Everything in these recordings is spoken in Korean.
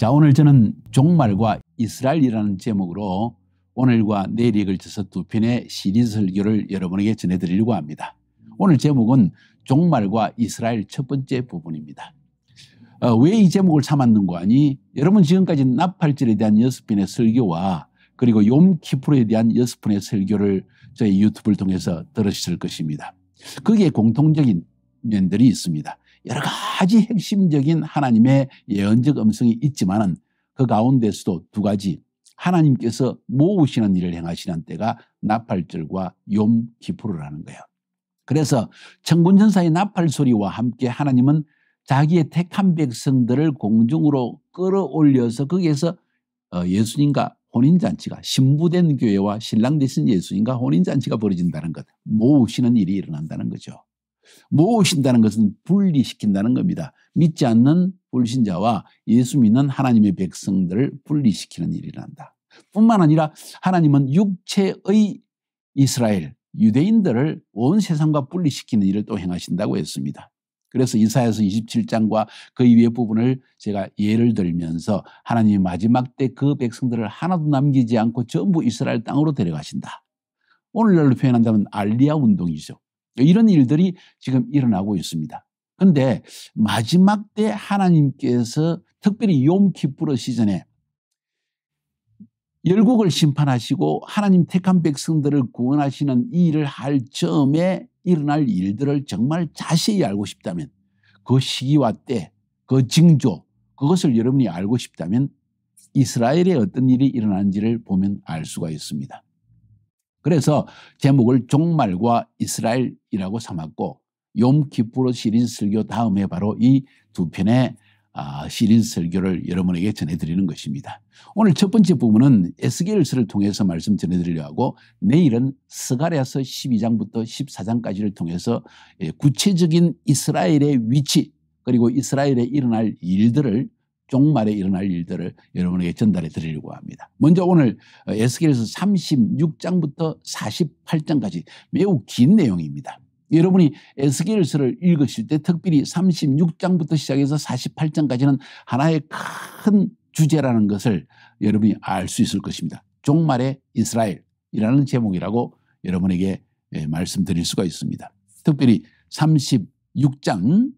자, 오늘 저는 종말과 이스라엘이라는 제목으로 오늘과 내일에 걸쳐서 두 편의 시리즈 설교를 여러분에게 전해드리려고 합니다. 오늘 제목은 종말과 이스라엘 첫 번째 부분입니다. 어, 왜이 제목을 참았는고 하니 여러분 지금까지 나팔절에 대한 여섯 편의 설교와 그리고 욤키프로에 대한 여섯 편의 설교를 저희 유튜브를 통해서 들으실 것입니다. 그게 공통적인 면들이 있습니다. 여러 가지 핵심적인 하나님의 예언적 음성이 있지만은 그 가운데서도 두 가지 하나님께서 모으시는 일을 행하시는 때가 나팔절과 용 기프로라는 거예요. 그래서 청군전사의 나팔 소리와 함께 하나님은 자기의 택한 백성들을 공중으로 끌어올려서 거기에서 어, 예수님과 혼인잔치가 신부된 교회와 신랑 되신 예수님과 혼인잔치가 벌어진다는 것 모으시는 일이 일어난다는 거죠. 모으신다는 것은 분리시킨다는 겁니다. 믿지 않는 불신자와 예수 믿는 하나님의 백성들을 분리시키는 일이란다. 뿐만 아니라 하나님은 육체의 이스라엘 유대인들을 온 세상과 분리시키는 일을 또 행하신다고 했습니다. 그래서 이사야서 27장과 그이외 부분을 제가 예를 들면서 하나님이 마지막 때 그 백성들을 하나도 남기지 않고 전부 이스라엘 땅으로 데려가신다. 오늘날로 표현한다면 알리아 운동이죠. 이런 일들이 지금 일어나고 있습니다. 그런데 마지막 때 하나님께서 특별히 용키프르 시즌에 열국을 심판하시고 하나님 택한 백성들을 구원하시는 이 일을 할 처음에 일어날 일들을 정말 자세히 알고 싶다면 그 시기와 때, 그 징조, 그것을 여러분이 알고 싶다면 이스라엘에 어떤 일이 일어난지를 보면 알 수가 있습니다. 그래서 제목을 종말과 이스라엘이라고 삼았고 욤키프로 시리즈 설교 다음에 바로 이 두 편의 아, 시리즈 설교를 여러분에게 전해드리는 것입니다. 오늘 첫 번째 부분은 에스겔서를 통해서 말씀 전해드리려 하고 내일은 스가랴서 12장부터 14장까지를 통해서 예, 구체적인 이스라엘의 위치 그리고 이스라엘에 일어날 일들을 종말에 일어날 일들을 여러분에게 전달해 드리려고 합니다. 먼저 오늘 어, 에스겔에서 36장부터 48장까지 매우 긴 내용입니다. 여러분이 에스겔서를 읽으실 때 특별히 36장부터 시작해서 48장까지는 하나의 큰 주제라는 것을 여러분이 알 수 있을 것입니다. 종말의 이스라엘이라는 제목이라고 여러분에게 예, 말씀드릴 수가 있습니다. 특별히 36장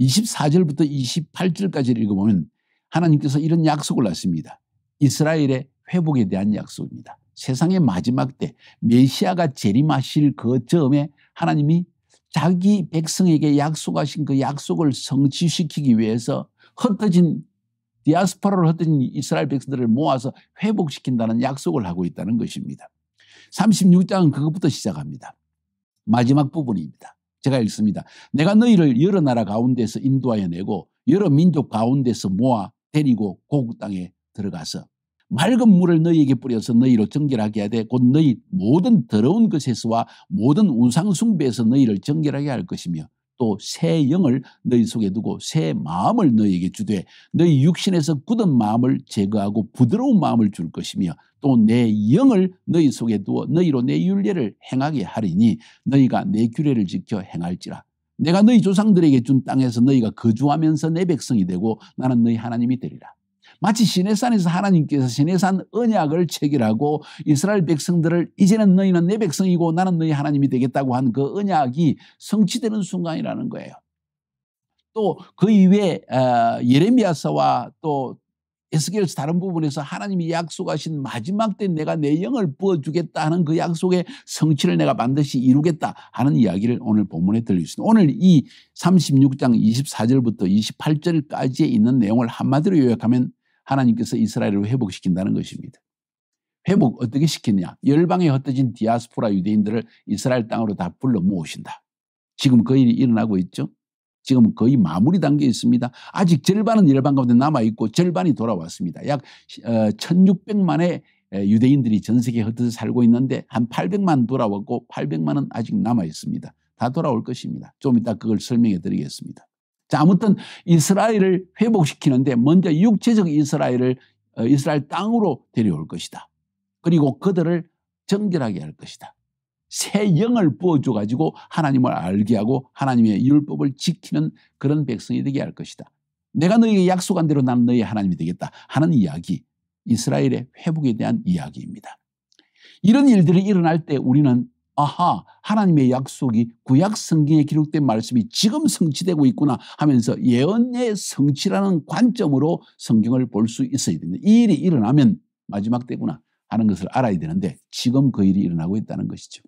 24절부터 28절까지 읽어보면 하나님께서 이런 약속을 하십니다. 이스라엘의 회복에 대한 약속입니다. 세상의 마지막 때 메시아가 재림하실 그 점에 하나님이 자기 백성에게 약속하신 그 약속을 성취시키기 위해서 흩어진 디아스포라로 흩어진 이스라엘 백성들을 모아서 회복시킨다는 약속을 하고 있다는 것입니다. 36장은 그것부터 시작합니다. 마지막 부분입니다. 제가 읽습니다. 내가 너희를 여러 나라 가운데서 인도하여 내고 여러 민족 가운데서 모아 데리고 고국 땅에 들어가서 맑은 물을 너희에게 뿌려서 너희로 정결하게 해야 돼. 곧 너희 모든 더러운 것에서와 그 모든 우상숭배에서 너희를 정결하게 할 것이며 또 새 영을 너희 속에 두고 새 마음을 너희에게 주되 너희 육신에서 굳은 마음을 제거하고 부드러운 마음을 줄 것이며 또 내 영을 너희 속에 두어 너희로 내 윤례를 행하게 하리니 너희가 내 규례를 지켜 행할지라 내가 너희 조상들에게 준 땅에서 너희가 거주하면서 내 백성이 되고 나는 너희 하나님이 되리라. 마치 시내산에서 하나님께서 시내산 언약을 체결하고 이스라엘 백성들을 이제는 너희는 내 백성이고 나는 너희 하나님이 되겠다고 한 그 언약이 성취되는 순간이라는 거예요. 또 그 이외에 어, 예레미야서와 또 에스겔서 다른 부분에서 하나님이 약속하신 마지막 때 내가 내 영을 부어주겠다 하는 그 약속의 성취를 내가 반드시 이루겠다 하는 이야기를 오늘 본문에 들릴 수 있습니다. 오늘 이 36장 24절부터 28절까지에 있는 내용을 한마디로 요약하면 하나님께서 이스라엘을 회복시킨다는 것입니다. 회복 어떻게 시키냐? 열방에 흩어진 디아스포라 유대인들을 이스라엘 땅으로 다 불러 모으신다. 지금 그 일이 일어나고 있죠? 지금 거의 마무리 단계에 있습니다. 아직 절반은 열반 가운데 남아있고 절반이 돌아왔습니다. 약 1600만의 어, 유대인들이 전 세계에 흩어져 살고 있는데 한 800만 돌아왔고 800만은 아직 남아있습니다. 다 돌아올 것입니다. 좀 이따 그걸 설명해 드리겠습니다. 자, 아무튼 이스라엘을 회복시키는데 먼저 육체적 이스라엘을 어, 이스라엘 땅으로 데려올 것이다. 그리고 그들을 정결하게 할 것이다. 새 영을 부어줘가지고 하나님을 알게 하고 하나님의 율법을 지키는 그런 백성이 되게 할 것이다. 내가 너에게 약속한 대로 나는 너의 하나님이 되겠다 하는 이야기. 이스라엘의 회복에 대한 이야기입니다. 이런 일들이 일어날 때 우리는 아하 하나님의 약속이 구약 성경에 기록된 말씀이 지금 성취되고 있구나 하면서 예언의 성취라는 관점으로 성경을 볼 수 있어야 됩니다. 이 일이 일어나면 마지막 때구나 하는 것을 알아야 되는데 지금 그 일이 일어나고 있다는 것이죠.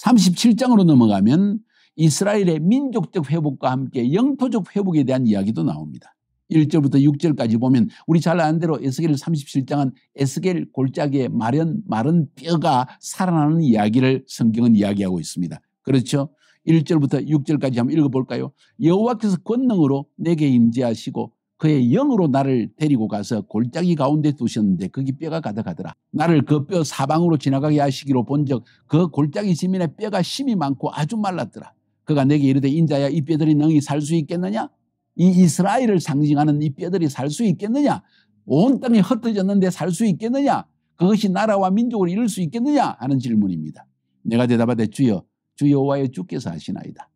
37장으로 넘어가면 이스라엘의 민족적 회복과 함께 영토적 회복에 대한 이야기도 나옵니다. 1절부터 6절까지 보면 우리 잘 아는 대로 에스겔 37장은 에스겔 골짜기에 마른 마른 뼈가 살아나는 이야기를 성경은 이야기하고 있습니다. 그렇죠? 1절부터 6절까지 한번 읽어볼까요? 여호와께서 권능으로 내게 임재하시고 그의 영으로 나를 데리고 가서 골짜기 가운데 두셨는데 거기 뼈가 가득하더라. 나를 그 뼈 사방으로 지나가게 하시기로 본적 그 골짜기 지민의 뼈가 심이 많고 아주 말랐더라. 그가 내게 이르되 인자야 이 뼈들이 능히 살수 있겠느냐? 이 이스라엘을 상징하는 이 뼈들이 살 수 있겠느냐? 온 땅이 흩어졌는데 살 수 있겠느냐? 그것이 나라와 민족을 이룰 수 있겠느냐? 하는 질문입니다. 내가 대답하되 주여 주여와의 주께서 하시나이다.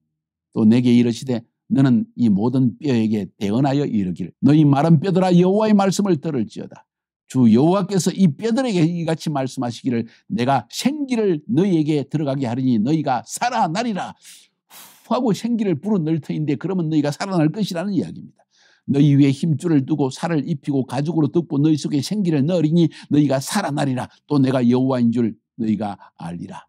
또 내게 이르시되 너는 이 모든 뼈에게 대언하여 이르기를 너희 마른 뼈들아 여호와의 말씀을 들을지어다 주 여호와께서 이 뼈들에게 이같이 말씀하시기를 내가 생기를 너희에게 들어가게 하리니 너희가 살아나리라 하고 생기를 불어넣을 터인데 그러면 너희가 살아날 것이라는 이야기입니다. 너희 위에 힘줄을 두고 살을 입히고 가죽으로 덮고 너희 속에 생기를 넣으리니 너희가 살아나리라 또 내가 여호와인 줄 너희가 알리라.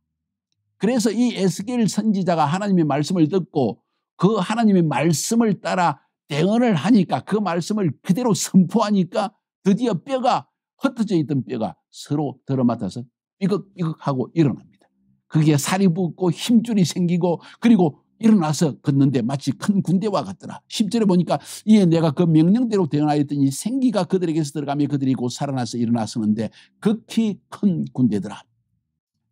그래서 이 에스겔 선지자가 하나님의 말씀을 듣고 그 하나님의 말씀을 따라 대언을 하니까 그 말씀을 그대로 선포하니까 드디어 뼈가 흩어져 있던 뼈가 서로 들어맞아서 삐걱삐걱하고 일어납니다. 그게 살이 붙고 힘줄이 생기고 그리고 일어나서 걷는데 마치 큰 군대와 같더라. 10절에 보니까 이에 내가 그 명령대로 대응하였더니 생기가 그들에게서 들어가며 그들이 곧 살아나서 일어나서는데 극히 큰 군대더라.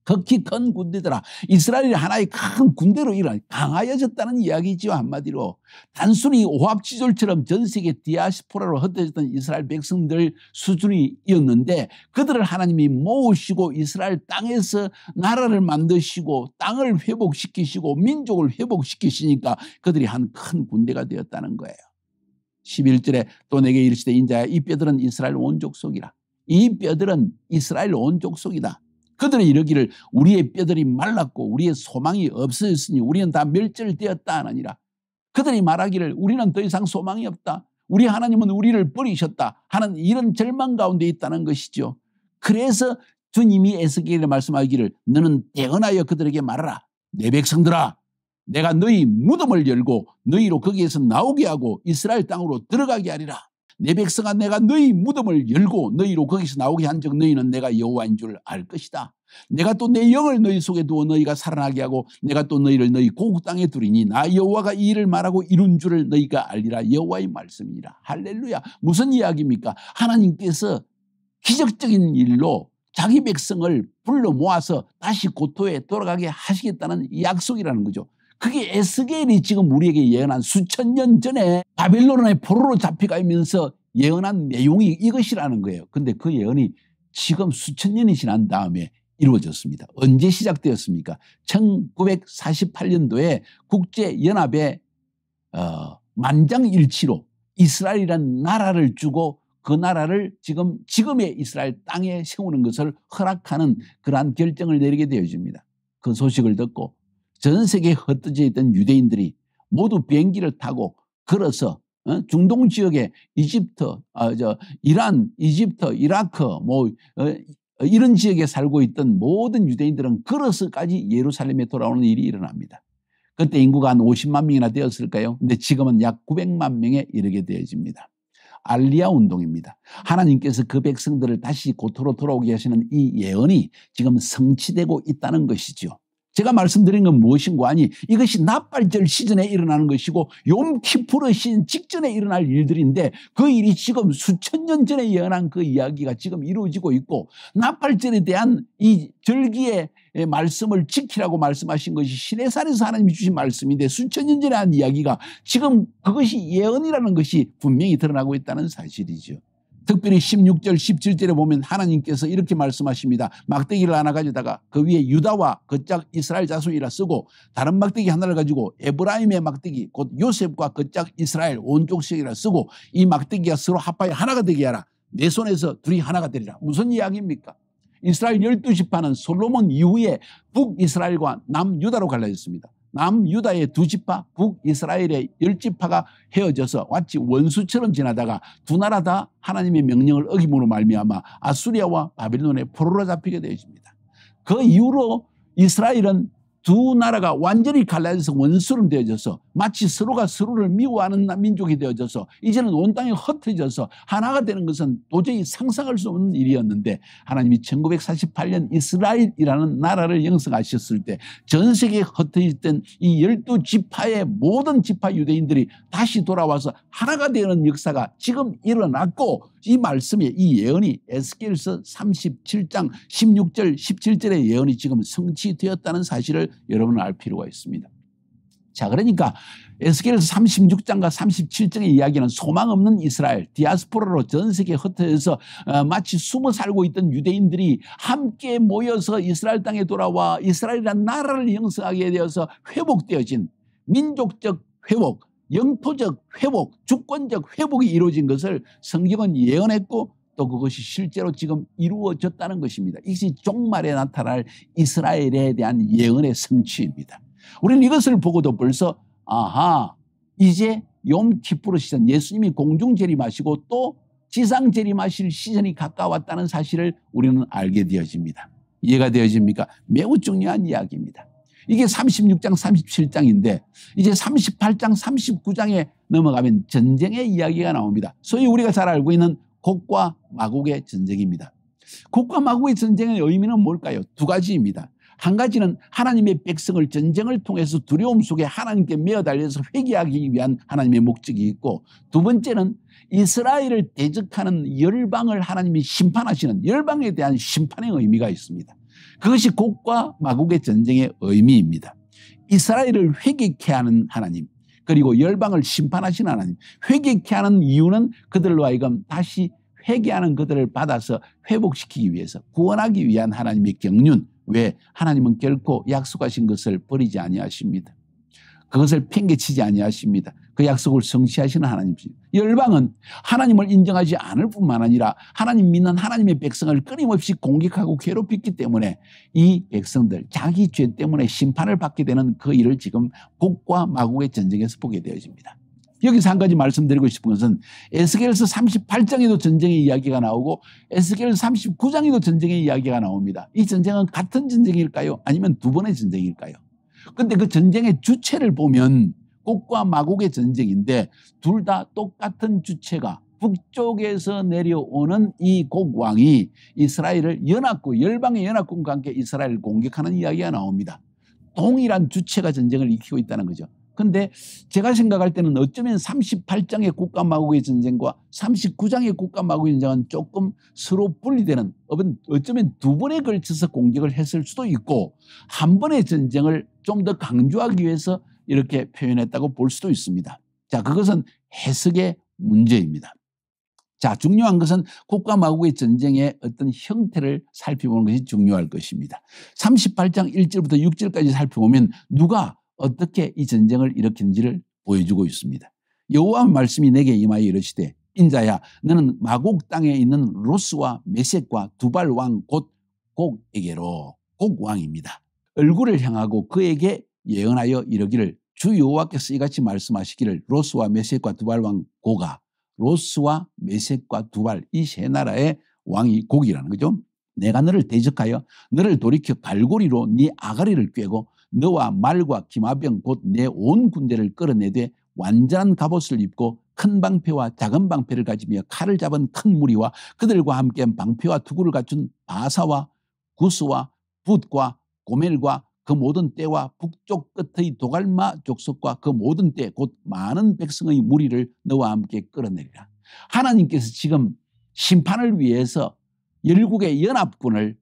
극히 큰 군대더라. 이스라엘이 하나의 큰 군대로 일어 강하여졌다는 이야기지요 한마디로. 단순히 오합지졸처럼 전 세계 디아스포라로 흩어졌던 이스라엘 백성들 수준이었는데 그들을 하나님이 모으시고 이스라엘 땅에서 나라를 만드시고 땅을 회복시키시고 민족을 회복시키시니까 그들이 한 큰 군대가 되었다는 거예요. 11절에 또 내게 이르시되 인자야 이 뼈들은 이스라엘 온족 속이라. 이 뼈들은 이스라엘 온족 속이다. 그들은 이르기를 우리의 뼈들이 말랐고 우리의 소망이 없어졌으니 우리는 다 멸절되었다 하느니라. 그들이 말하기를 우리는 더 이상 소망이 없다. 우리 하나님은 우리를 버리셨다 하는 이런 절망 가운데 있다는 것이죠. 그래서 주님이 에스겔에 말씀하기를 너는 대언하여 그들에게 말하라. 내 백성들아 내가 너희 무덤을 열고 너희로 거기에서 나오게 하고 이스라엘 땅으로 들어가게 하리라. 내 백성아 내가 너희 무덤을 열고 너희로 거기서 나오게 한즉 너희는 내가 여호와인 줄 알 것이다. 내가 또 내 영을 너희 속에 두어 너희가 살아나게 하고 내가 또 너희를 너희 고국 땅에 두리니 나 여호와가 이 일을 말하고 이룬 줄을 너희가 알리라 여호와의 말씀이라 할렐루야 무슨 이야기입니까 하나님께서 기적적인 일로 자기 백성을 불러 모아서 다시 고토에 돌아가게 하시겠다는 약속이라는 거죠 그게 에스겔이 지금 우리에게 예언한 수천 년 전에 바빌론의 포로로 잡혀가면서 예언한 내용이 이것이라는 거예요. 근데 그 예언이 지금 수천 년이 지난 다음에 이루어졌습니다. 언제 시작되었습니까? 1948년도에 국제연합의 어, 만장일치로 이스라엘이라는 나라를 주고 그 나라를 지금 지금의 이스라엘 땅에 세우는 것을 허락하는 그러한 결정을 내리게 되어집니다. 그 소식을 듣고 전 세계에 흩어져 있던 유대인들이 모두 비행기를 타고 걸어서 어, 중동 지역에 이집트, 어, 저 이란, 이집트, 이라크 뭐 어, 이런 지역에 살고 있던 모든 유대인들은 걸어서까지 예루살렘에 돌아오는 일이 일어납니다. 그때 인구가 한 50만 명이나 되었을까요? 근데 지금은 약 900만 명에 이르게 되어집니다. 알리아 운동입니다. 하나님께서 그 백성들을 다시 고토로 돌아오게 하시는 이 예언이 지금 성취되고 있다는 것이죠. 제가 말씀드린 건 무엇인고 아니 이것이 납발절 시즌에 일어나는 것이고 용키프르신 직전에 일어날 일들인데 그 일이 지금 수천 년 전에 예언한 그 이야기가 지금 이루어지고 있고 납발절에 대한 이 절기의 예, 말씀을 지키라고 말씀하신 것이 시내산에서 하나님이 주신 말씀인데 수천 년 전에 한 이야기가 지금 그것이 예언이라는 것이 분명히 드러나고 있다는 사실이죠. 특별히 16절, 17절에 보면 하나님께서 이렇게 말씀하십니다. 막대기를 하나 가져다가 그 위에 유다와 거짝 이스라엘 자손이라 쓰고 다른 막대기 하나를 가지고 에브라임의 막대기 곧 요셉과 거짝 이스라엘 온종식이라 쓰고 이 막대기가 서로 합하여 하나가 되게 하라. 내 손에서 둘이 하나가 되리라. 무슨 이야기입니까? 이스라엘 1 2 지파는 솔로몬 이후에 북이스라엘과 남유다로 갈라졌습니다. 남유다의 두집파 북이스라엘의 열집파가 헤어져서 마치 원수처럼 지나다가 두 나라 다 하나님의 명령을 어김으로 말미암아 아수리아와 바빌론에 포로로 잡히게 되어집니다. 그 이후로 이스라엘은 두 나라가 완전히 갈라져서 원수로 되어져서 마치 서로가 서로를 미워하는 민족이 되어져서 이제는 온 땅이 흩어져서 하나가 되는 것은 도저히 상상할 수 없는 일이었는데 하나님이 1948년 이스라엘이라는 나라를 영성하셨을 때 전 세계에 흩어졌던 이 열두 지파의 모든 지파 유대인들이 다시 돌아와서 하나가 되는 역사가 지금 일어났고 이 말씀이 이 예언이 에스겔서 37장 16절 17절의 예언이 지금 성취되었다는 사실을 여러분은 알 필요가 있습니다. 자 그러니까 에스겔서 36장과 37장의 이야기는 소망 없는 이스라엘 디아스포라로 전 세계 흩어져서 어, 마치 숨어 살고 있던 유대인들이 함께 모여서 이스라엘 땅에 돌아와 이스라엘이란 나라를 형성하게 되어서 회복되어진 민족적 회복 영토적 회복, 주권적 회복이 이루어진 것을 성경은 예언했고 또 그것이 실제로 지금 이루어졌다는 것입니다. 이것이 종말에 나타날 이스라엘에 대한 예언의 성취입니다. 우리는 이것을 보고도 벌써 아하 이제 용키프로시전 예수님이 공중 재림하시고 또 지상 재림하실 시전이 가까웠다는 사실을 우리는 알게 되어집니다. 이해가 되어집니까? 매우 중요한 이야기입니다. 이게 36장, 37장인데 이제 38장, 39장에 넘어가면 전쟁의 이야기가 나옵니다. 소위 우리가 잘 알고 있는 곡과 마곡의 전쟁입니다. 곡과 마곡의 전쟁의 의미는 뭘까요? 두 가지입니다. 한 가지는 하나님의 백성을 전쟁을 통해서 두려움 속에 하나님께 매어달려서 회개하기 위한 하나님의 목적이 있고 두 번째는 이스라엘을 대적하는 열방을 하나님이 심판하시는 열방에 대한 심판의 의미가 있습니다. 그것이 곡과 마곡의 전쟁의 의미입니다. 이스라엘을 회개케 하는 하나님 그리고 열방을 심판하신 하나님 회개케 하는 이유는 그들로 하여금 다시 회개하는 그들을 받아서 회복시키기 위해서 구원하기 위한 하나님의 경륜 왜 하나님은 결코 약속하신 것을 버리지 아니하십니다. 그것을 팽개치지 아니하십니다. 그 약속을 성취하시는 하나님이십니다. 열방은 하나님을 인정하지 않을 뿐만 아니라 하나님 믿는 하나님의 백성을 끊임없이 공격하고 괴롭혔기 때문에 이 백성들 자기 죄 때문에 심판을 받게 되는 그 일을 지금 곡과 마국의 전쟁에서 보게 되어집니다. 여기서 한 가지 말씀드리고 싶은 것은 에스겔서 38장에도 전쟁의 이야기가 나오고 에스겔 39장에도 전쟁의 이야기가 나옵니다. 이 전쟁은 같은 전쟁일까요? 아니면 두 번의 전쟁일까요? 근데 그 전쟁의 주체를 보면 북과 마국의 전쟁인데 둘 다 똑같은 주체가 북쪽에서 내려오는 이 곡왕이 이스라엘을 연합군 열방의 연합군과 함께 이스라엘을 공격하는 이야기가 나옵니다. 동일한 주체가 전쟁을 일으키고 있다는 거죠. 그런데 제가 생각할 때는 어쩌면 38장의 국가 마국의 전쟁과 39장의 국가 마국의 전쟁은 조금 서로 분리되는 어쩌면 두 번에 걸쳐서 공격을 했을 수도 있고 한 번의 전쟁을 좀 더 강조하기 위해서 이렇게 표현했다고 볼 수도 있습니다. 자, 그것은 해석의 문제입니다. 자, 중요한 것은 국가 마국의 전쟁의 어떤 형태를 살펴보는 것이 중요할 것입니다. 38장 1절부터 6절까지 살펴보면 누가 어떻게 이 전쟁을 일으킨지를 보여주고 있습니다. 여호와 말씀이 내게 임하여 이르시되 인자야 너는 마곡 땅에 있는 로스와 메섹과 두발 왕 곧 곡에게로 곡 왕입니다. 얼굴을 향하고 그에게 예언하여 이르기를 주 여호와께서 이같이 말씀하시기를 로스와 메섹과 두발 왕 고가 로스와 메섹과 두발 이 세 나라의 왕이 고기라는 거죠. 내가 너를 대적하여 너를 돌이켜 갈고리로 네 아가리를 꿰고 너와 말과 기마병 곧 내 온 군대를 끌어내되 완전한 갑옷을 입고 큰 방패와 작은 방패를 가지며 칼을 잡은 큰 무리와 그들과 함께 방패와 투구를 갖춘 바사와 구스와 붓과 고멜과 그 모든 때와 북쪽 끝의 도갈마 족속과 그 모든 때 곧 많은 백성의 무리를 너와 함께 끌어내리라. 하나님께서 지금 심판을 위해서 열국의 연합군을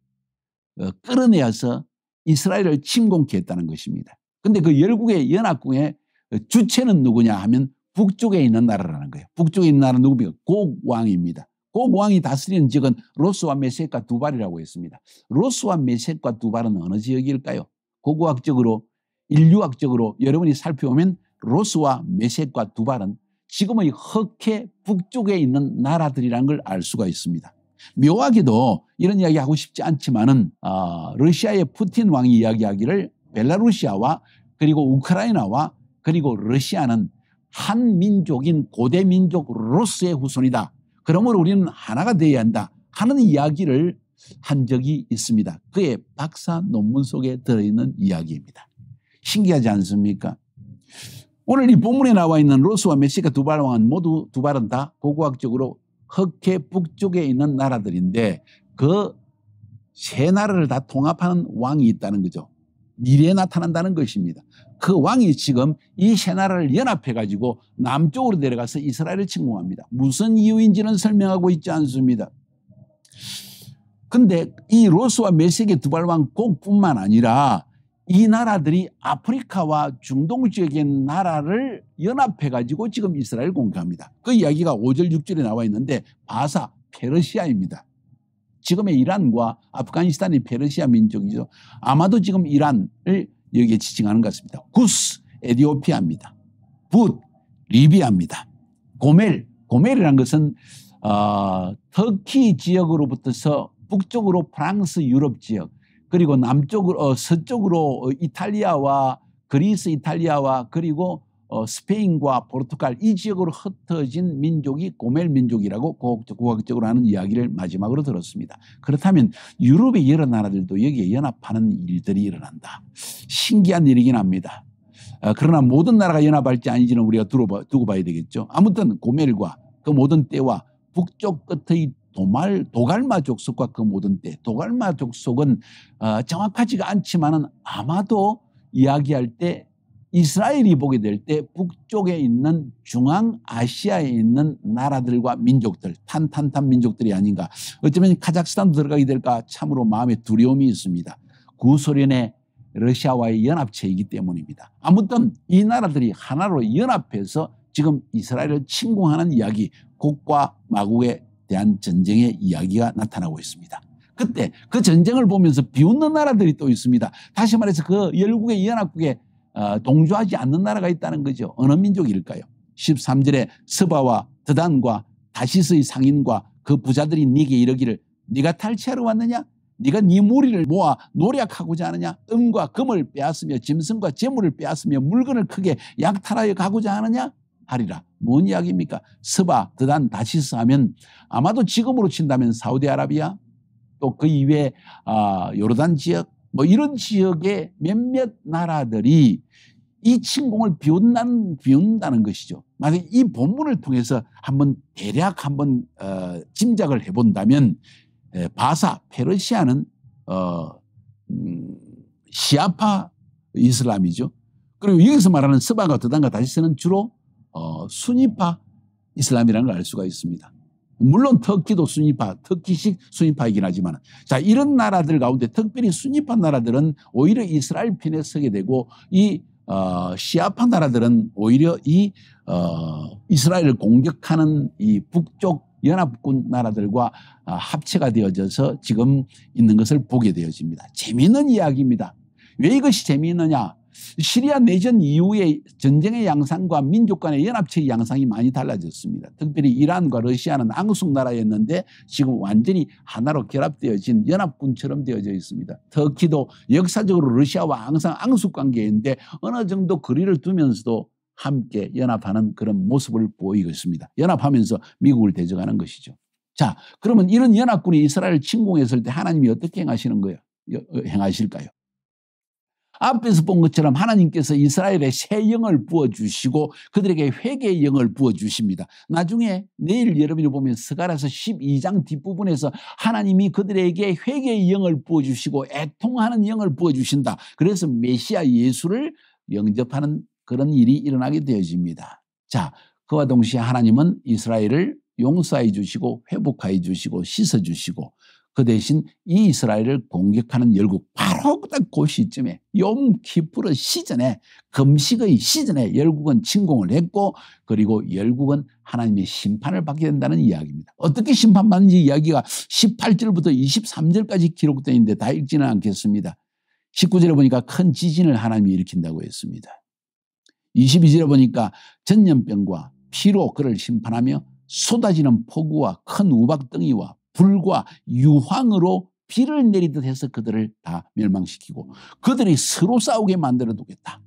어, 끌어내어서 이스라엘을 침공케 했다는 것입니다. 근데 그 열국의 연합군의 어, 주체는 누구냐 하면 북쪽에 있는 나라라는 거예요. 북쪽에 있는 나라는 누구입니까? 곡왕입니다. 곡왕이 다스리는 지역은 로스와 메섹과 두발이라고 했습니다. 로스와 메섹과 두발은 어느 지역일까요? 고고학적으로 인류학적으로 여러분이 살펴보면 로스와 메섹과 두발은 지금의 흑해 북쪽에 있는 나라들이라는걸 알 수가 있습니다. 묘하게도 이런 이야기 하고 싶지 않지만은 어, 러시아의 푸틴 왕이 이야기하기를 벨라루시아와 그리고 우크라이나와 그리고 러시아는 한 민족인 고대 민족 로스의 후손이다. 그러므로 우리는 하나가 되어야 한다 하는 이야기를 한 적이 있습니다. 그의 박사 논문 속에 들어있는 이야기입니다. 신기하지 않습니까? 오늘 이 본문에 나와 있는 로스와 메시카 두발왕은 모두 두발은 다 고고학적으로 흑해 북쪽에 있는 나라들인데 그 세 나라를 다 통합하는 왕이 있다는 거죠. 미래에 나타난다는 것입니다. 그 왕이 지금 이 세 나라를 연합해 가지고 남쪽으로 내려가서 이스라엘을 침공합니다. 무슨 이유인지는 설명하고 있지 않습니다. 근데 이 로스와 메섹의 두발왕 국뿐만 아니라 이 나라들이 아프리카와 중동 지역의 나라를 연합해 가지고 지금 이스라엘 공격합니다. 그 이야기가 5절 6절에 나와 있는데 바사 페르시아입니다. 지금의 이란과 아프가니스탄이 페르시아 민족이죠. 아마도 지금 이란을 여기에 지칭하는 것 같습니다. 구스 에디오피아입니다. 붓 리비아입니다. 고멜 고멜이란 것은 어, 터키 지역으로부터서 북쪽으로 프랑스 유럽 지역 그리고 남쪽으로 어, 서쪽으로 어, 이탈리아와 그리스 이탈리아와 그리고 어, 스페인과 포르투갈 이 지역으로 흩어진 민족이 고멜 민족이라고 고학적, 으로 하는 이야기를 마지막으로 들었습니다. 그렇다면 유럽의 여러 나라들도 여기에 연합하는 일들이 일어난다. 신기한 일이긴 합니다. 어, 그러나 모든 나라가 연합할지 아닌지는 우리가 두고 봐야 되겠죠. 아무튼 고멜과 그 모든 때와 북쪽 끝의 도말 도갈마 족속과 그 모든 때 도갈마 족속은 어, 정확하지가 않지만은 아마도 이야기할 때 이스라엘이 보게 될 때 북쪽에 있는 중앙 아시아에 있는 나라들과 민족들 탄탄탄 민족들이 아닌가 어쩌면 카자흐스탄도 들어가게 될까 참으로 마음에 두려움이 있습니다. 구소련의 러시아와의 연합체이기 때문입니다. 아무튼 이 나라들이 하나로 연합해서 지금 이스라엘을 침공하는 이야기 국과 마국의 대한 전쟁의 이야기가 나타나고 있습니다. 그때 그 전쟁을 보면서 비웃는 나라들이 또 있습니다. 다시 말해서 그 열국의 연합국에 어, 동조하지 않는 나라가 있다는 거죠. 어느 민족일까요? 13절에 스바와 드단과 다시스의 상인과 그 부자들이 네게 이르기를 네가 탈취하러 왔느냐? 네가 네 무리를 모아 노략하고자 하느냐? 은과 금을 빼앗으며 짐승과 재물을 빼앗으며 물건을 크게 약탈하여 가고자 하느냐? 하리라. 뭔 이야기입니까? 스바, 드단, 다시스 하면 아마도 지금으로 친다면 사우디아라비아 또 그 이외 아, 요르단 지역 뭐 이런 지역의 몇몇 나라들이 이 침공을 비운다는, 비운다는 것이죠. 만약 이 본문을 통해서 한번 대략 한번 어, 짐작을 해본다면 에, 바사, 페르시아는 어, 음, 시아파 이슬람이죠. 그리고 여기서 말하는 스바가 드단과 다시스는 주로 어, 순위파 이슬람이라는 걸 알 수가 있습니다. 물론 터키도 순위파, 터키식 순위파이긴 하지만 자, 이런 나라들 가운데 특별히 순위파 나라들은 오히려 이스라엘 편에 서게 되고 이 어, 시아파 나라들은 오히려 이 어, 이스라엘을 공격하는 이 북쪽 연합군 나라들과 어, 합체가 되어져서 지금 있는 것을 보게 되어집니다. 재미있는 이야기입니다. 왜 이것이 재미있느냐? 시리아 내전 이후에 전쟁의 양상과 민족 간의 연합체의 양상이 많이 달라졌습니다. 특별히 이란과 러시아는 앙숙 나라였는데 지금 완전히 하나로 결합되어진 연합군처럼 되어져 있습니다. 터키도 역사적으로 러시아와 항상 앙숙 관계인데 어느 정도 거리를 두면서도 함께 연합하는 그런 모습을 보이고 있습니다. 연합하면서 미국을 대적하는 것이죠. 자, 그러면 이런 연합군이 이스라엘을 침공했을 때 하나님이 어떻게 행하시는 거예요? 어, 행하실까요? 앞에서 본 것처럼 하나님께서 이스라엘에 새 영을 부어주시고 그들에게 회개의 영을 부어주십니다. 나중에 내일 여러분이 보면 스가라서 12장 뒷부분에서 하나님이 그들에게 회개의 영을 부어주시고 애통하는 영을 부어주신다. 그래서 메시아 예수를 영접하는 그런 일이 일어나게 되어집니다. 자, 그와 동시에 하나님은 이스라엘을 용서해 주시고 회복하여 주시고 씻어 주시고 그 대신 이 이스라엘을 공격하는 열국 바로 그 시점에 용 키프르 시즌에 금식의 시즌에 열국은 침공을 했고 그리고 열국은 하나님의 심판을 받게 된다는 이야기입니다. 어떻게 심판받는지 이야기가 18절부터 23절까지 기록되어 있는데 다 읽지는 않겠습니다. 19절에 보니까 큰 지진을 하나님이 일으킨다고 했습니다. 22절에 보니까 전염병과 피로 그를 심판하며 쏟아지는 폭우와 큰 우박덩이와 불과 유황으로 비를 내리듯 해서 그들을 다 멸망시키고 그들이 서로 싸우게 만들어 두겠다.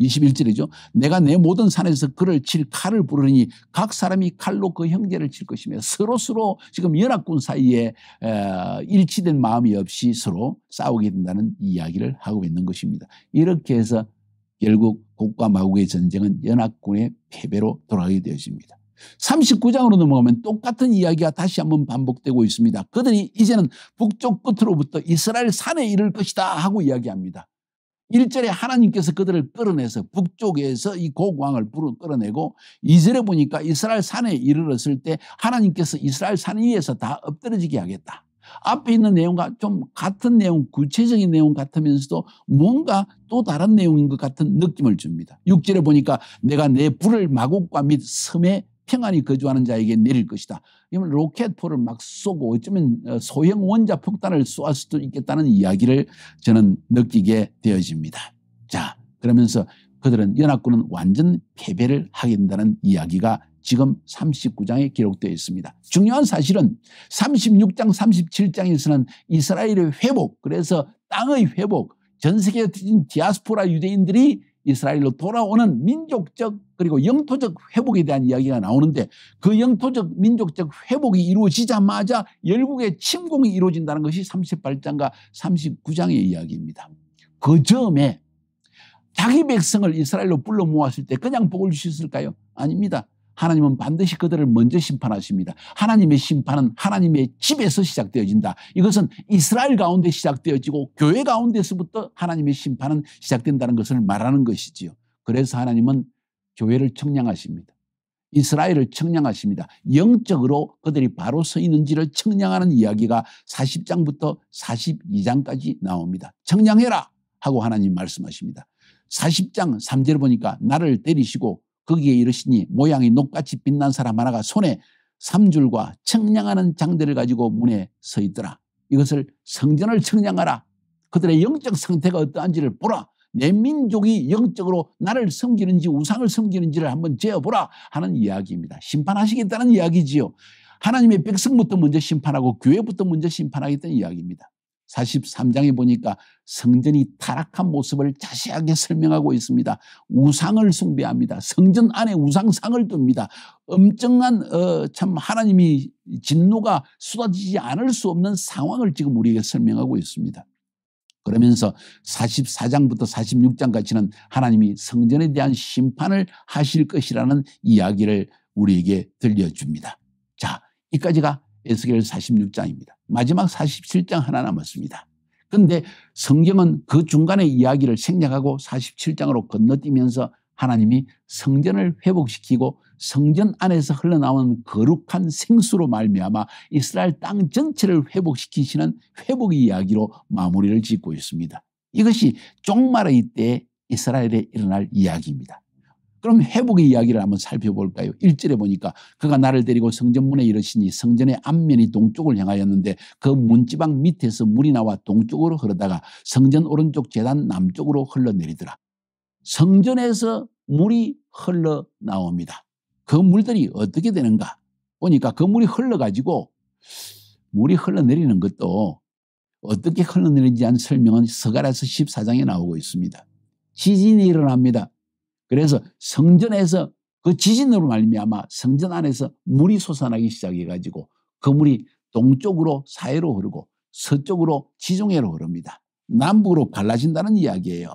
21절이죠. 내가 내 모든 산에서 그를 칠 칼을 부르니 각 사람이 칼로 그 형제를 칠 것이며 서로 서로 지금 연합군 사이에 일치된 마음이 없이 서로 싸우게 된다는 이야기를 하고 있는 것입니다. 이렇게 해서 결국 곡과 마국의 전쟁은 연합군의 패배로 돌아가게 되어집니다. 39장으로 넘어가면 똑같은 이야기가 다시 한번 반복되고 있습니다. 그들이 이제는 북쪽 끝으로부터 이스라엘 산에 이를 것이다 하고 이야기합니다. 1절에 하나님께서 그들을 끌어내서 북쪽에서 이 고광을 불을 끌어내고 2절에 보니까 이스라엘 산에 이르렀을 때 하나님께서 이스라엘 산 위에서 다 엎드러지게 하겠다. 앞에 있는 내용과 좀 같은 내용, 구체적인 내용 같으면서도 뭔가 또 다른 내용인 것 같은 느낌을 줍니다. 6절에 보니까 내가 내 불을 마곡과 및 섬에 평안이 거주하는 자에게 내릴 것이다. 이러면 로켓포를 막 쏘고 어쩌면 어, 소형 원자 폭탄을 쏘할 수도 있겠다는 이야기를 저는 느끼게 되어집니다. 자, 그러면서 그들은 연합군은 완전 패배를 하게 된다는 이야기가 지금 39장에 기록되어 있습니다. 중요한 사실은 36장, 37장에서는 이스라엘의 회복, 그래서 땅의 회복, 전 세계에 뒤진 디아스포라 유대인들이 이스라엘로 돌아오는 민족적 그리고 영토적 회복에 대한 이야기가 나오는데 그 영토적 민족적 회복이 이루어지자마자 열국의 침공이 이루어진다는 것이 38장과 39장의 이야기입니다. 그 점에 자기 백성을 이스라엘로 불러 모았을 때 그냥 복을 주셨을까요? 아닙니다. 하나님은 반드시 그들을 먼저 심판하십니다. 하나님의 심판은 하나님의 집에서 시작되어진다. 이것은 이스라엘 가운데 시작되어지고 교회 가운데서부터 하나님의 심판은 시작된다는 것을 말하는 것이지요. 그래서 하나님은 교회를 청량하십니다. 이스라엘을 청량하십니다. 영적으로 그들이 바로 서 있는지를 청량하는 이야기가 40장부터 42장까지 나옵니다. 청량해라 하고 하나님 말씀하십니다. 40장 3절 을 보니까 나를 때리시고 거기에 이르시니 모양이 녹같이 빛난 사람 하나가 손에 삼줄과 청량하는 장대를 가지고 문에 서 있더라. 이것을 성전을 청량하라. 그들의 영적 상태가 어떠한지를 보라. 내 민족이 영적으로 나를 섬기는지 우상을 섬기는지를 한번 재어보라 하는 이야기입니다. 심판하시겠다는 이야기지요. 하나님의 백성부터 먼저 심판하고 교회부터 먼저 심판하겠다는 이야기입니다. 43장에 보니까 성전이 타락한 모습을 자세하게 설명하고 있습니다. 우상을 숭배합니다. 성전 안에 우상상을 둡니다. 엄청난 어, 참 하나님이 진노가 쏟아지지 않을 수 없는 상황을 지금 우리에게 설명하고 있습니다. 그러면서 44장부터 46장까지는 하나님이 성전에 대한 심판을 하실 것이라는 이야기를 우리에게 들려줍니다. 자, 이까지가 에스겔 46장입니다. 마지막 47장 하나 남았습니다. 그런데 성경은 그 중간의 이야기를 생략하고 47장으로 건너뛰면서 하나님이 성전을 회복시키고 성전 안에서 흘러나온 거룩한 생수로 말미암아 이스라엘 땅 전체를 회복시키시는 회복 의 이야기로 마무리를 짓고 있습니다. 이것이 종말의 때 이스라엘에 일어날 이야기입니다. 그럼 회복의 이야기를 한번 살펴볼까요? 1절에 보니까 그가 나를 데리고 성전문에 이르시니 성전의 앞면이 동쪽을 향하였는데 그 문지방 밑에서 물이 나와 동쪽으로 흐르다가 성전 오른쪽 재단 남쪽으로 흘러내리더라. 성전에서 물이 흘러나옵니다. 그 물들이 어떻게 되는가? 보니까 그 물이 흘러가지고 물이 흘러내리는 것도 어떻게 흘러내리는지 한 설명은 서가라서 14장에 나오고 있습니다. 지진이 일어납니다. 그래서 성전에서 그 지진으로 말미암아 성전 안에서 물이 솟아나기 시작해가지고 그 물이 동쪽으로 사해로 흐르고 서쪽으로 지중해로 흐릅니다. 남북으로 갈라진다는 이야기예요.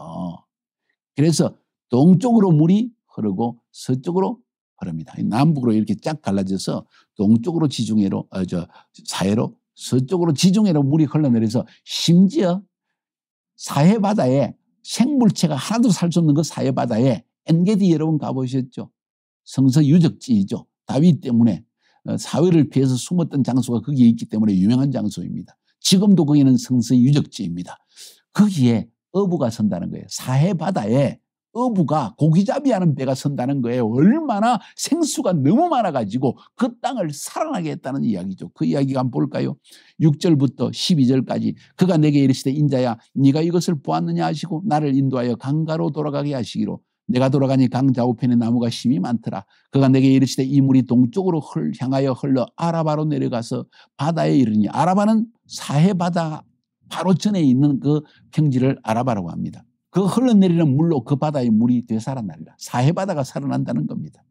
그래서 동쪽으로 물이 흐르고 서쪽으로 흐릅니다. 남북으로 이렇게 쫙 갈라져서 동쪽으로 지중해로 어, 저 사해로 서쪽으로 지중해로 물이 흘러내려서 심지어 사해 바다에 생물체가 하나도 살 수 없는 그 사해 바다에 엔게디 여러분 가보셨죠? 성서 유적지이죠. 다윗 때문에 어, 사회를 피해서 숨었던 장소가 거기에 있기 때문에 유명한 장소입니다. 지금도 거기는 성서 유적지입니다. 거기에 어부가 선다는 거예요. 사해 바다에 어부가 고기잡이하는 배가 선다는 거예요. 얼마나 생수가 너무 많아가지고 그 땅을 살아나게 했다는 이야기죠. 그 이야기가 한번 볼까요? 6절부터 12절까지 그가 내게 이르시되 인자야 네가 이것을 보았느냐 하시고 나를 인도하여 강가로 돌아가게 하시기로 내가 돌아가니 강 좌우편에 나무가 심이 많더라. 그가 내게 이르시되 이 물이 동쪽으로 흘, 향하여 흘러 아라바로 내려가서 바다에 이르니 아라바는 사해바다 바로 전에 있는 그 평지를 아라바라고 합니다. 그 흘러내리는 물로 그 바다의 물이 되살아나리라. 사해바다가 살아난다는 겁니다.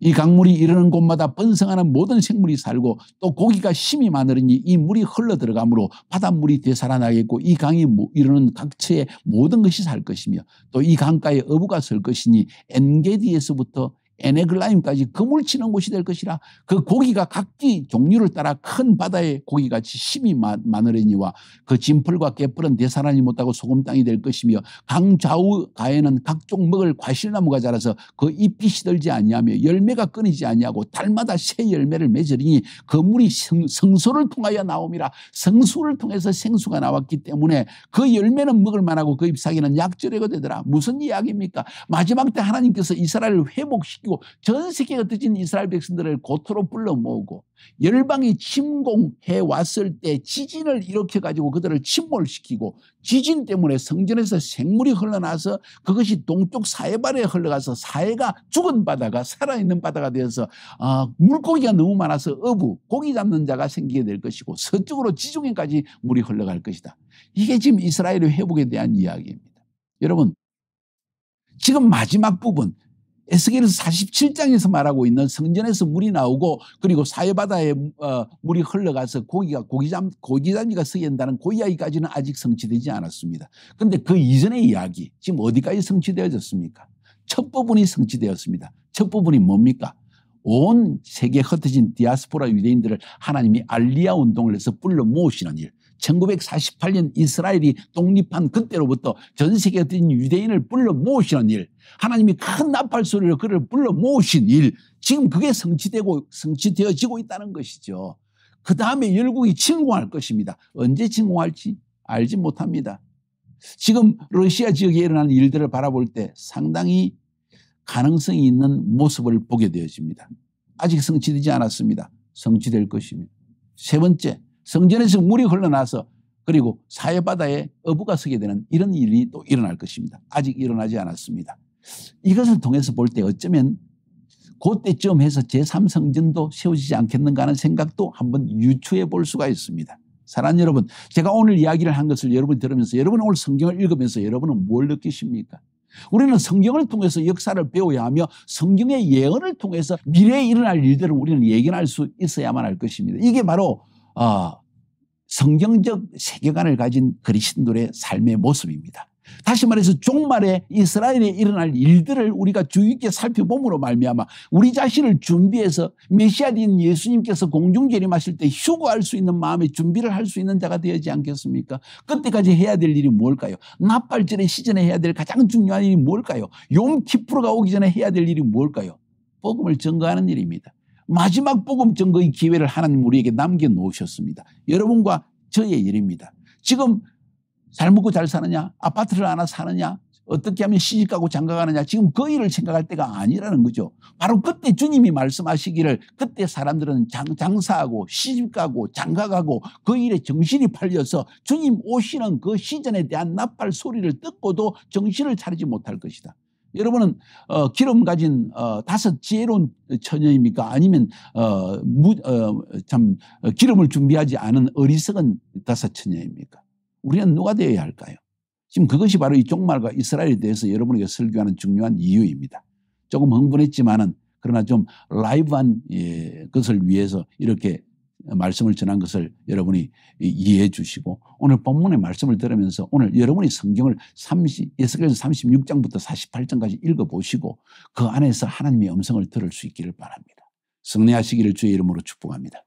이 강물이 이르는 곳마다 번성하는 모든 생물이 살고 또 고기가 심이 많으니 이 물이 흘러 들어가므로 바닷물이 되살아나겠고 이 강이 이르는 각처에 모든 것이 살 것이며 또 이 강가에 어부가 설 것이니 엔게디에서부터 에네글라임까지 그물치는 곳이 될 것이라 그 고기가 각기 종류를 따라 큰바다에 고기같이 심이 많으려니와 그진풀과깨풀은 대사란이 못하고 소금 땅이 될 것이며 강좌우 가에는 각종 먹을 과실나무가 자라서 그 잎이 시들지 아니하며 열매가 끊이지 아니하고 달마다 새 열매를 맺으리니 그 물이 성, 성소를 통하여 나옵니다 성소를 통해서 생수가 나왔기 때문에 그 열매는 먹을 만하고 그 잎사귀는 약절료가 되더라 무슨 이야기입니까 마지막 때 하나님께서 이스라엘을 회복시키 섬기고 전 세계가 뜨진 이스라엘 백성들을 고토로 불러 모으고 열방이 침공해 왔을 때 지진을 일으켜 가지고 그들을 침몰시키고 지진 때문에 성전에서 생물이 흘러나서 그것이 동쪽 사해발에 흘러가서 사해가 죽은 바다가 살아있는 바다가 되어서 아, 물고기가 너무 많아서 어부 고기 잡는 자가 생기게 될 것이고 서쪽으로 지중해까지 물이 흘러갈 것이다. 이게 지금 이스라엘의 회복에 대한 이야기입니다. 여러분 지금 마지막 부분 에스겔 47장에서 말하고 있는 성전에서 물이 나오고 그리고 사회바다에 어, 물이 흘러가서 고기가 고기잠 고기잠이가 쓰인다는 그 이야기까지는 아직 성취되지 않았습니다. 그런데 그 이전의 이야기 지금 어디까지 성취되어졌습니까? 첫 부분이 성취되었습니다. 첫 부분이 뭡니까? 온세계 흩어진 디아스포라 유대인들을 하나님이 알리아 운동을 해서 불러 모으시는 일. 1948년 이스라엘이 독립한 그때로부터 전 세계에 든 유대인을 불러 모으시는 일, 하나님이 큰 나팔 소리로 그를 불러 모으신 일, 지금 그게 성취되고 성취되어지고 있다는 것이죠. 그 다음에 열국이 침공할 것입니다. 언제 침공할지 알지 못합니다. 지금 러시아 지역에 일어나는 일들을 바라볼 때 상당히 가능성이 있는 모습을 보게 되어집니다. 아직 성취되지 않았습니다. 성취될 것입니다. 세 번째, 성전에서 물이 흘러나서 그리고 사회바다에 어부가 서게 되는 이런 일이 또 일어날 것입니다. 아직 일어나지 않았습니다. 이것을 통해서 볼 때 어쩌면 그때쯤 해서 제3성전도 세워지지 않겠는가 하는 생각도 한번 유추해 볼 수가 있습니다. 사랑 여러분, 제가 오늘 이야기를 한 것을 여러분 들으면서 여러분 오늘 성경을 읽으면서 여러분은 뭘 느끼십니까? 우리는 성경을 통해서 역사를 배워야 하며 성경의 예언을 통해서 미래에 일어날 일들을 우리는 예견할 수 있어야만 할 것입니다. 이게 바로 어, 성경적 세계관을 가진 그리스도의 삶의 모습입니다. 다시 말해서 종말에 이스라엘에 일어날 일들을 우리가 주의 깊게 살펴봄으로 말미암아 우리 자신을 준비해서 메시아인 예수님께서 공중재림하실 때 휴거할 수 있는 마음의 준비를 할 수 있는 자가 되지 않겠습니까? 그때까지 해야 될 일이 뭘까요? 납발절의 시즌에 해야 될 가장 중요한 일이 뭘까요? 용 키프로가 오기 전에 해야 될 일이 뭘까요? 복음을 증거하는 일입니다. 마지막 복음 증거의 기회를 하나님 우리에게 남겨놓으셨습니다. 여러분과 저의 일입니다. 지금 잘 먹고 잘 사느냐? 아파트를 하나 사느냐? 어떻게 하면 시집가고 장가가느냐? 지금 그 일을 생각할 때가 아니라는 거죠. 바로 그때 주님이 말씀하시기를 그때 사람들은 장, 사하고 시집가고 장가가고 그 일에 정신이 팔려서 주님 오시는 그 시전에 대한 나팔 소리를 듣고도 정신을 차리지 못할 것이다. 여러분은 어, 기름 가진 어, 다섯 지혜로운 처녀입니까? 아니면 어, 무, 어, 참 어, 기름을 준비하지 않은 어리석은 다섯 처녀입니까? 우리는 누가 되어야 할까요? 지금 그것이 바로 이 종말과 이스라엘에 대해서 여러분에게 설교하는 중요한 이유입니다. 조금 흥분했지만은 그러나 좀 라이브한 예, 것을 위해서 이렇게 말씀을 전한 것을 여러분이 이해해 주시고 오늘 본문의 말씀을 들으면서 오늘 여러분이 성경을 30, 예수께서 36장부터 48장까지 읽어보시고 그 안에서 하나님의 음성을 들을 수 있기를 바랍니다. 승리하시기를 주의 이름으로 축복합니다.